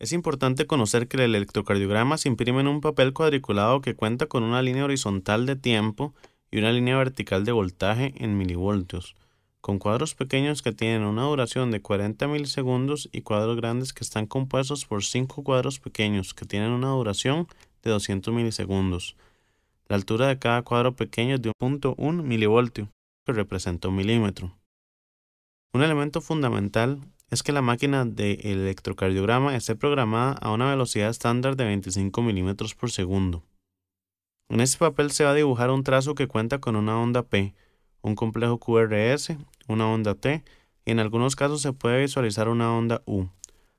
Es importante conocer que el electrocardiograma se imprime en un papel cuadriculado que cuenta con una línea horizontal de tiempo y una línea vertical de voltaje en milivoltios, con cuadros pequeños que tienen una duración de 40 milisegundos y cuadros grandes que están compuestos por 5 cuadros pequeños que tienen una duración de 200 milisegundos. La altura de cada cuadro pequeño es de 1.1 milivoltio, que representa un milímetro. Un elemento fundamental es que la máquina de electrocardiograma esté programada a una velocidad estándar de 25 milímetros por segundo. En este papel se va a dibujar un trazo que cuenta con una onda P, un complejo QRS, una onda T y en algunos casos se puede visualizar una onda U.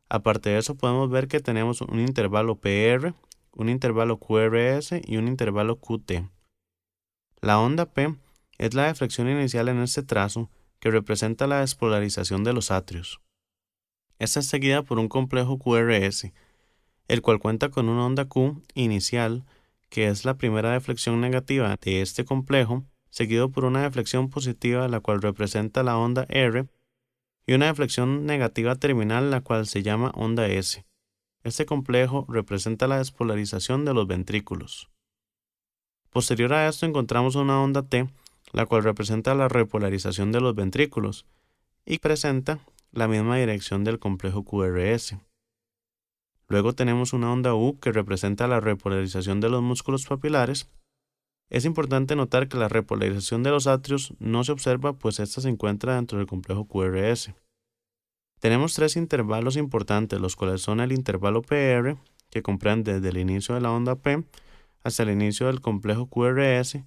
Aparte de eso podemos ver que tenemos un intervalo PR, un intervalo QRS y un intervalo QT. La onda P es la deflexión inicial en este trazo que representa la despolarización de los atrios. Esta es seguida por un complejo QRS, el cual cuenta con una onda Q inicial, que es la primera deflexión negativa de este complejo, seguido por una deflexión positiva, la cual representa la onda R, y una deflexión negativa terminal, la cual se llama onda S. Este complejo representa la despolarización de los ventrículos. Posterior a esto encontramos una onda T, la cual representa la repolarización de los ventrículos y presenta la misma dirección del complejo QRS. Luego tenemos una onda U que representa la repolarización de los músculos papilares. Es importante notar que la repolarización de los atrios no se observa pues ésta se encuentra dentro del complejo QRS. Tenemos tres intervalos importantes, los cuales son el intervalo PR, que comprende desde el inicio de la onda P hasta el inicio del complejo QRS,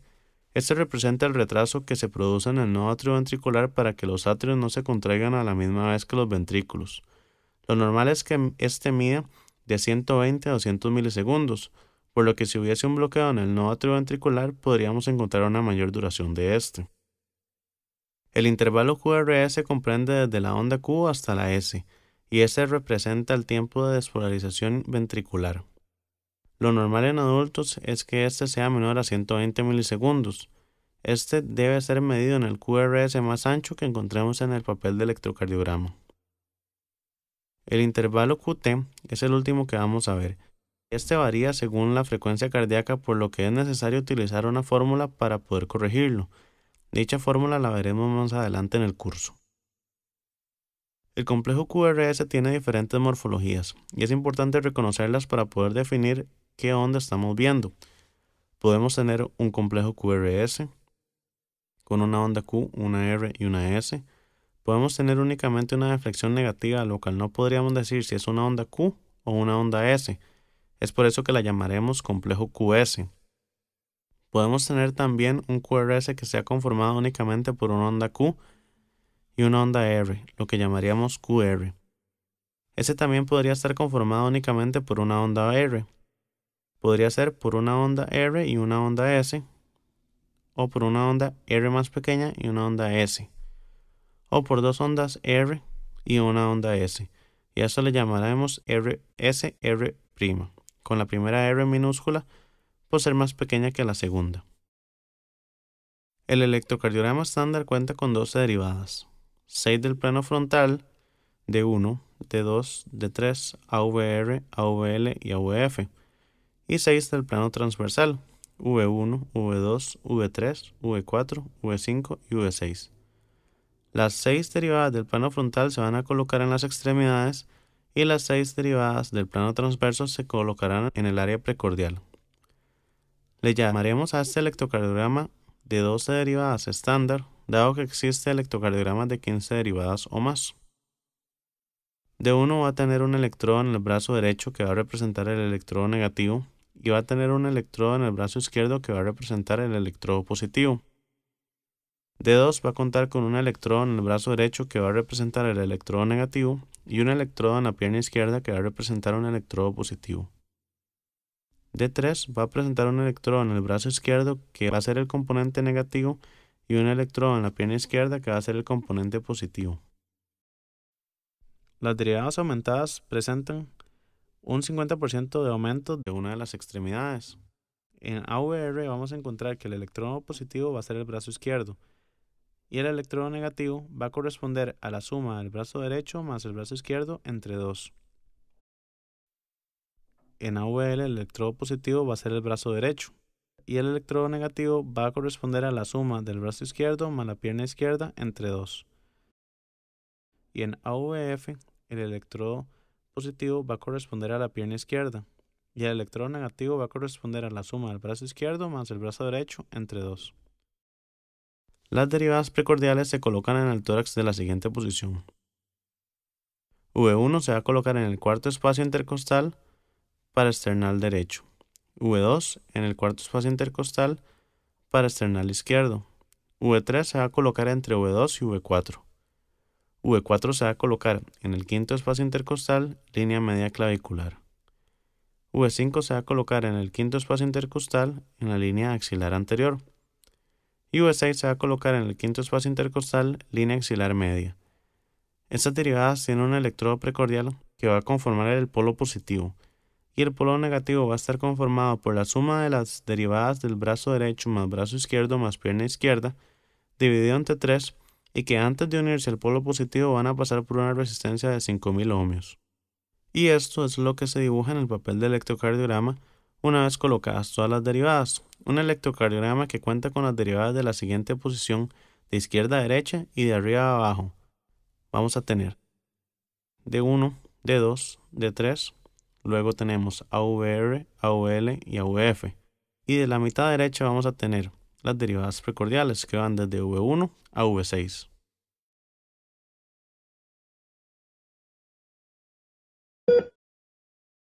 este representa el retraso que se produce en el nodo atrio ventricular para que los atrios no se contraigan a la misma vez que los ventrículos. Lo normal es que este mida de 120 a 200 milisegundos, por lo que si hubiese un bloqueo en el nodo atrio ventricular podríamos encontrar una mayor duración de este. El intervalo QRS comprende desde la onda Q hasta la S, y este representa el tiempo de despolarización ventricular. Lo normal en adultos es que este sea menor a 120 milisegundos. Este debe ser medido en el QRS más ancho que encontramos en el papel de electrocardiograma. El intervalo QT es el último que vamos a ver. Este varía según la frecuencia cardíaca por lo que es necesario utilizar una fórmula para poder corregirlo. Dicha fórmula la veremos más adelante en el curso. El complejo QRS tiene diferentes morfologías y es importante reconocerlas para poder definir qué onda estamos viendo. Podemos tener un complejo QRS con una onda Q, una R y una S. Podemos tener únicamente una deflexión negativa, lo cual no podríamos decir si es una onda Q o una onda S. Es por eso que la llamaremos complejo QS. Podemos tener también un QRS que sea conformado únicamente por una onda Q y una onda R, lo que llamaríamos QR. Ese también podría estar conformado únicamente por una onda R, podría ser por una onda R y una onda S, o por una onda R más pequeña y una onda S, o por dos ondas R y una onda S. Y a eso le llamaremos RSR', con la primera R minúscula por ser más pequeña que la segunda. El electrocardiograma estándar cuenta con 12 derivadas, 6 del plano frontal, de 1, de 2, de 3, AVR, AVL y AVF y 6 del plano transversal, V1, V2, V3, V4, V5 y V6. Las 6 derivadas del plano frontal se van a colocar en las extremidades y las 6 derivadas del plano transverso se colocarán en el área precordial. Le llamaremos a este electrocardiograma de 12 derivadas estándar, dado que existe electrocardiograma de 15 derivadas o más. De uno va a tener un electrodo en el brazo derecho que va a representar el electrodo negativo, y va a tener un electrodo en el brazo izquierdo que va a representar el electrodo positivo. D2 va a contar con un electrodo en el brazo derecho que va a representar el electrodo negativo y un electrodo en la pierna izquierda que va a representar un electrodo positivo. D3 va a presentar un electrodo en el brazo izquierdo que va a ser el componente negativo y un electrodo en la pierna izquierda que va a ser el componente positivo. Las derivadas aumentadas presentan un 50% de aumento de una de las extremidades. En AVR vamos a encontrar que el electrodo positivo va a ser el brazo izquierdo y el electrodo negativo va a corresponder a la suma del brazo derecho más el brazo izquierdo entre 2. En AVL el electrodo positivo va a ser el brazo derecho y el electrodo negativo va a corresponder a la suma del brazo izquierdo más la pierna izquierda entre 2. Y en AVF el electrodo positivo va a corresponder a la pierna izquierda y el electrón negativo va a corresponder a la suma del brazo izquierdo más el brazo derecho entre dos. Las derivadas precordiales se colocan en el tórax de la siguiente posición. V1 se va a colocar en el cuarto espacio intercostal para external derecho. V2 en el cuarto espacio intercostal para external izquierdo. V3 se va a colocar entre V2 y V4. V4 se va a colocar en el quinto espacio intercostal, línea media clavicular. V5 se va a colocar en el quinto espacio intercostal, en la línea axilar anterior. Y V6 se va a colocar en el quinto espacio intercostal, línea axilar media. Estas derivadas tienen un electrodo precordial que va a conformar el polo positivo, y el polo negativo va a estar conformado por la suma de las derivadas del brazo derecho más brazo izquierdo más pierna izquierda, dividido entre 3 y que antes de unirse al polo positivo van a pasar por una resistencia de 5.000 ohmios. Y esto es lo que se dibuja en el papel de electrocardiograma una vez colocadas todas las derivadas. Un electrocardiograma que cuenta con las derivadas de la siguiente posición de izquierda a derecha y de arriba a abajo. Vamos a tener de 1, de 2, de 3, luego tenemos AVR, AVL y AVF. Y de la mitad derecha vamos a tener las derivadas precordiales que van desde V1 a V6.